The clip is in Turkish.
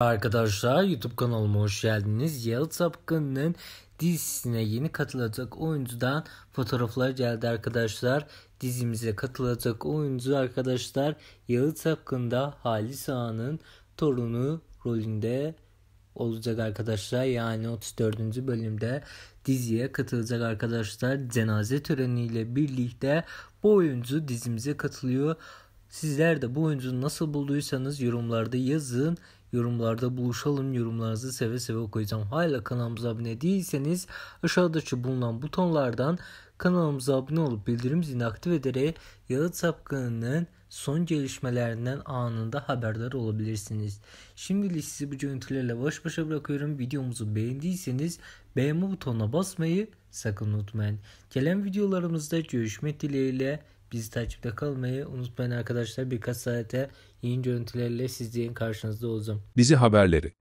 Arkadaşlar YouTube kanalıma hoş geldiniz. Yalı Tapkın'ın dizisine yeni katılacak oyuncudan fotoğraflar geldi arkadaşlar. Dizimize katılacak oyuncu arkadaşlar Yalı Tapkın'da Halis Ağa'nın torunu rolünde olacak arkadaşlar. Yani 34. bölümde diziye katılacak arkadaşlar. Cenaze töreniyle birlikte bu oyuncu dizimize katılıyor. Sizler de bu oyuncuyu nasıl bulduysanız yorumlarda yazın yorumlarda buluşalım. Yorumlarınızı seve seve okuyacağım. Hala kanalımıza abone değilseniz aşağıdaki bulunan butonlardan kanalımıza abone olup bildirim zilini aktif ederek Yalı Sapkını'nın son gelişmelerinden anında haberdar olabilirsiniz. Şimdilik sizi bu görüntülerle baş başa bırakıyorum. Videomuzu beğendiyseniz beğenme butonuna basmayı sakın unutmayın. Gelen videolarımızda görüşmek dileğiyle. Bizi takipte kalmayı unutmayın arkadaşlar. Birkaç saate yeni görüntülerle sizlerin karşınızda olacağım. Bizi haberleri